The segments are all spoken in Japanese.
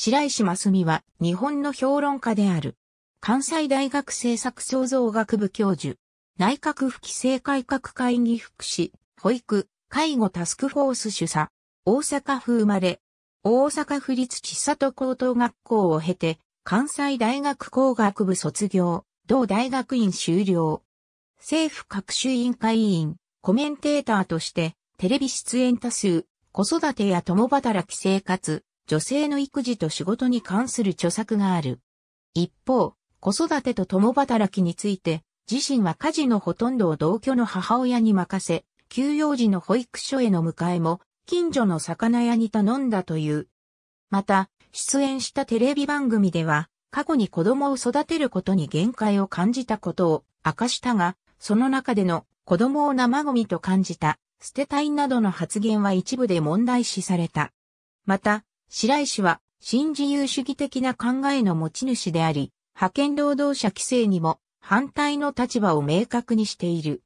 白石真澄は日本の評論家である。関西大学政策創造学部教授。内閣府規制改革会議福祉、保育、介護タスクフォース主査。大阪府生まれ。大阪府立千里高等学校を経て、関西大学工学部卒業、同大学院修了。政府各種委員会委員、コメンテーターとして、テレビ出演多数、子育てや共働き生活、女性の育児と仕事に関する著作がある。一方、子育てと共働きについて、自身は家事のほとんどを同居の母親に任せ、休養時の保育所への迎えも、近所の魚屋に頼んだという。また、出演したテレビ番組では、過去に子供を育てることに限界を感じたことを明かしたが、その中での子供を生ゴミと感じた、捨てたいなどの発言は一部で問題視された。また、白石は新自由主義的な考えの持ち主であり、派遣労働者規制にも反対の立場を明確にしている。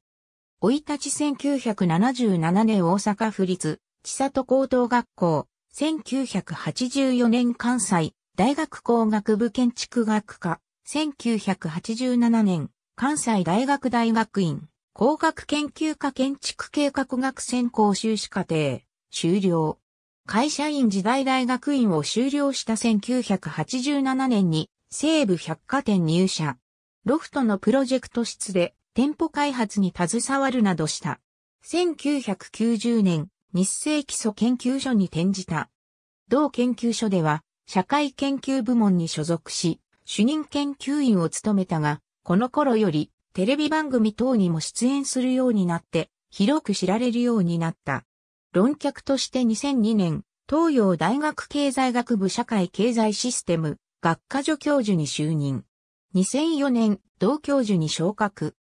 老い立ち1977年大阪府立、千里高等学校、1984年関西、大学工学部建築学科、1987年、関西大学大学院、工学研究科建築計画学専攻修士課程、終了。会社員時代大学院を修了した1987年に西部百貨店入社。ロフトのプロジェクト室で店舗開発に携わるなどした。1990年、日清基礎研究所に転じた。同研究所では、社会研究部門に所属し、主任研究員を務めたが、この頃より、テレビ番組等にも出演するようになって、広く知られるようになった。論客として2002年、東洋大学経済学部社会経済システム学科助教授に就任。2004年、同教授に昇格。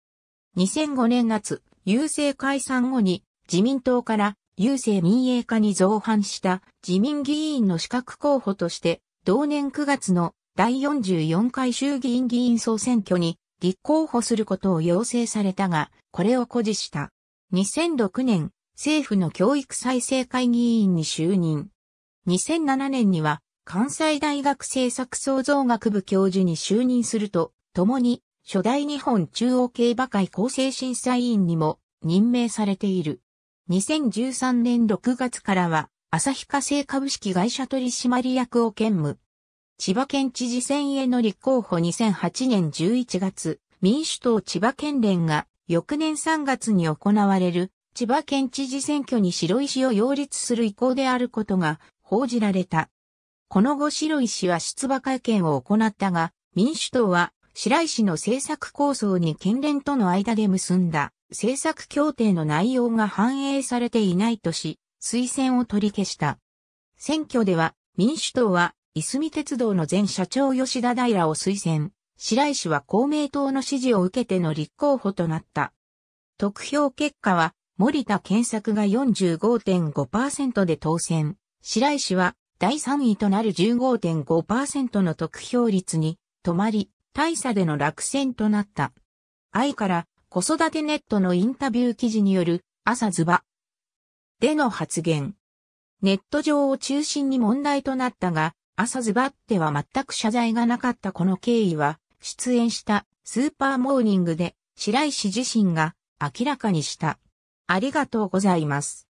2005年夏、郵政解散後に自民党から郵政民営化に造反した自民議員の資格候補として、同年9月の第44回衆議院議員総選挙に立候補することを要請されたが、これを誇示した。2006年、政府の教育再生会議員に就任。2007年には関西大学政策創造学部教授に就任すると、共に初代日本中央競馬会構成審査委員にも任命されている。2013年6月からは、日化成株式会社取締役を兼務。千葉県知事選への立候補2008年11月、民主党千葉県連が翌年3月に行われる千葉県知事選挙に白石を擁立する意向であることが報じられた。この後白石は出馬会見を行ったが、民主党は白石の政策構想に県連との間で結んだ政策協定の内容が反映されていないとし、推薦を取り消した。選挙では民主党は、いすみ鉄道の前社長吉田平を推薦、白石は公明党の支持を受けての立候補となった。得票結果は、森田健作が45.5%で当選。白石は第3位となる15.5%の得票率に止まり、大差での落選となった。愛から子育てネットのインタビュー記事による朝ズバでの発言。ネット上を中心に問題となったが、朝ズバっては全く謝罪がなかったこの経緯は、出演したスーパーモーニングで白石自身が明らかにした。ありがとうございます。